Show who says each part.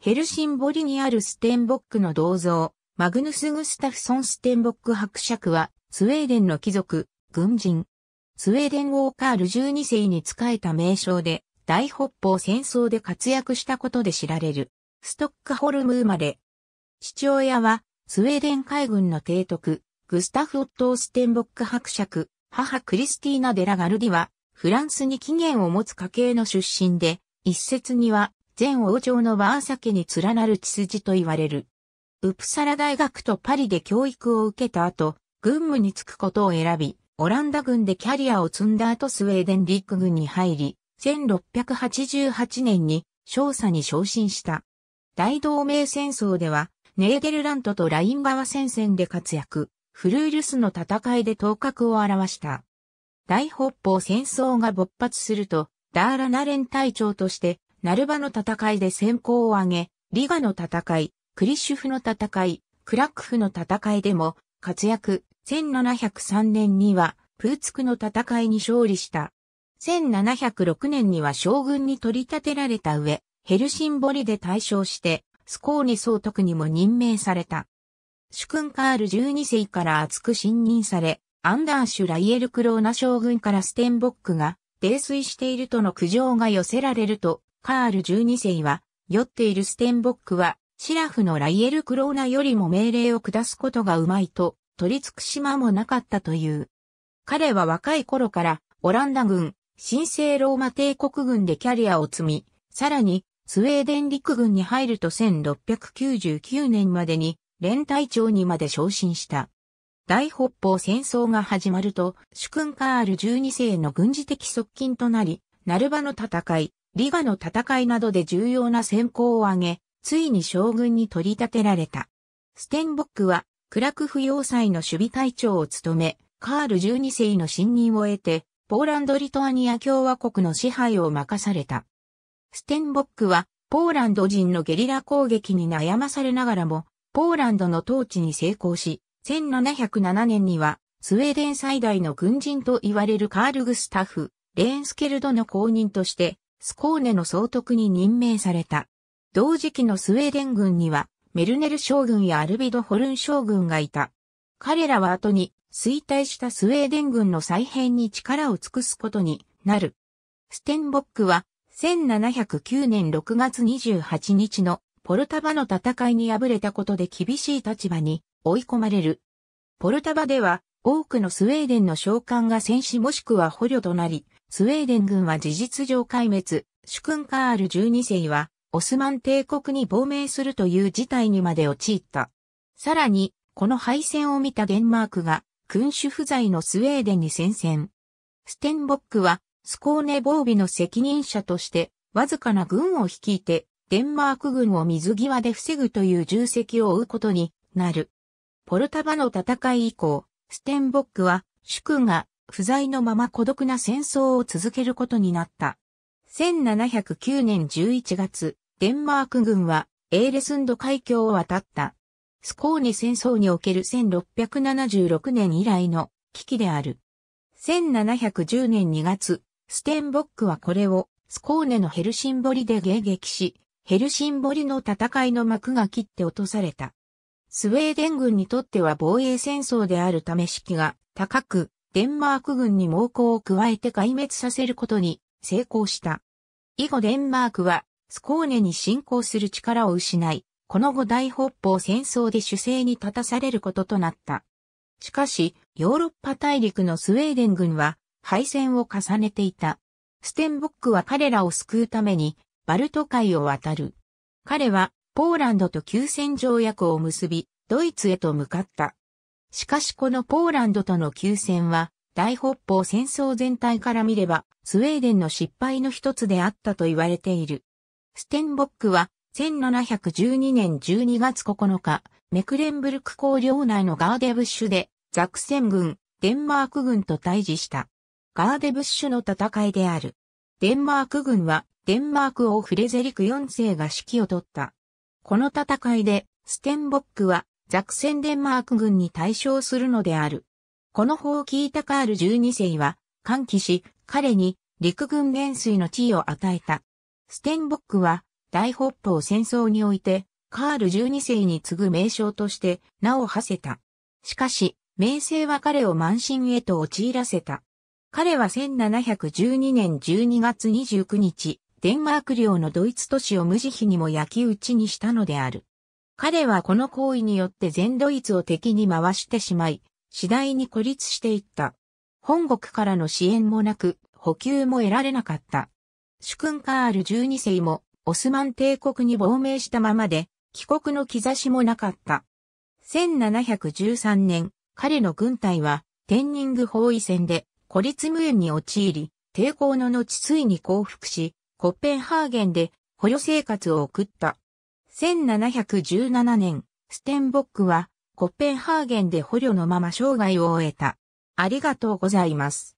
Speaker 1: ヘルシンボリにあるステンボックの銅像、マグヌス・グスタフソン・ステンボック伯爵は、スウェーデンの貴族、軍人。スウェーデン王カール12世に仕えた名称で、大北方戦争で活躍したことで知られる、ストックホルム生まれ。父親は、スウェーデン海軍の提督、グスタフ・オットー・ステンボック伯爵、母クリスティーナ・デラ・ガルディは、フランスに起源を持つ家系の出身で、一説には、全王朝のワーサ家に連なる血筋と言われる。ウプサラ大学とパリで教育を受けた後、軍務に就くことを選び、オランダ軍でキャリアを積んだ後スウェーデンリーク軍に入り、1688年に少佐に昇進した。大同盟戦争では、ネーデルラントとライン川戦線で活躍、フルールスの戦いで頭角を現した。大北方戦争が勃発すると、ダーラナン隊長としてナルバの戦いで先行を挙げ、リガの戦い、クリッシュフの戦い、クラックフの戦いでも活躍、1703年にはプーツクの戦いに勝利した。1706年には将軍に取り立てられた上、ヘルシンボリで大象して、スコーニ総督にも任命された。主君カール12世から厚く信任され、アンダーシュ・ライエル・クローナ将軍からステンボックが泥酔しているとの苦情が寄せられると、カール12世は、酔っているステンボックは、シラフのライエル・クローナよりも命令を下すことがうまいと、取り付く島もなかったという。彼は若い頃から、オランダ軍、神聖ローマ帝国軍でキャリアを積み、さらに、スウェーデン陸軍に入ると1699年までに、連隊長にまで昇進した。大北方戦争が始まると、主君カール12世の軍事的側近となり、ナルバの戦い、リガの戦いなどで重要な戦功を挙げ、ついに将軍に取り立てられた。ステンボックは、クラクフ要塞の守備隊長を務め、カール12世の信任を得て、ポーランド・リトアニア共和国の支配を任された。ステンボックは、ポーランド人のゲリラ攻撃に悩まされながらも、ポーランドの統治に成功し、1707年には、スウェーデン最大の軍人と言われるカール・グスタフ、レーンスケルドの公認として、スコーネの総督に任命された。同時期のスウェーデン軍には、メルネル将軍やアルビド・ホルン将軍がいた。彼らは後に衰退したスウェーデン軍の再編に力を尽くすことになる。ステンボックは1709年6月28日のポルタバの戦いに敗れたことで厳しい立場に追い込まれる。ポルタバでは多くのスウェーデンの将官が戦死もしくは捕虜となり、スウェーデン軍は事実上壊滅、主君カール12世は、オスマン帝国に亡命するという事態にまで陥った。さらに、この敗戦を見たデンマークが、君主不在のスウェーデンに宣戦ステンボックは、スコーネ防備の責任者として、わずかな軍を率いて、デンマーク軍を水際で防ぐという重責を負うことになる。ポルタバの戦い以降、ステンボックは、主君が不在のまま孤独な戦争を続けることになった。1709年11月、デンマーク軍はエーレスンド海峡を渡った。スコーネ戦争における1676年以来の危機である。1710年2月、ステンボックはこれをスコーネのヘルシンボリで迎撃し、ヘルシンボリの戦いの幕が切って落とされた。スウェーデン軍にとっては防衛戦争であるため士気が高く、デンマーク軍に猛攻を加えて壊滅させることに成功した。以後デンマークはスコーネに侵攻する力を失い、この後大北方戦争で守勢に立たされることとなった。しかし、ヨーロッパ大陸のスウェーデン軍は敗戦を重ねていた。ステンボックは彼らを救うためにバルト海を渡る。彼はポーランドと休戦条約を結び、ドイツへと向かった。しかしこのポーランドとの休戦は、大北方戦争全体から見れば、スウェーデンの失敗の一つであったと言われている。ステンボックは、1712年12月9日、メクレンブルク公領内のガーデブッシュで、ザクセン軍、デンマーク軍と対峙した。ガーデブッシュの戦いである。デンマーク軍は、デンマーク王フレゼリク4世が指揮を取った。この戦いで、ステンボックは、ザクセンデンマーク軍に対象するのである。この法を聞いたカール12世は、歓喜し、彼に陸軍元帥の地位を与えた。ステンボックは、大北方戦争において、カール12世に次ぐ名称として名を馳せた。しかし、名声は彼を満身へと陥らせた。彼は1712年12月29日、デンマーク領のドイツ都市を無慈悲にも焼き討ちにしたのである。彼はこの行為によって全ドイツを敵に回してしまい、次第に孤立していった。本国からの支援もなく、補給も得られなかった。主君カール12世も、オスマン帝国に亡命したままで、帰国の兆しもなかった。1713年、彼の軍隊は、テンニング包囲戦で、孤立無縁に陥り、抵抗の後ついに降伏し、コッペンハーゲンで捕虜生活を送った。1717年、ステンボックはコッペンハーゲンで捕虜のまま生涯を終えた。ありがとうございます。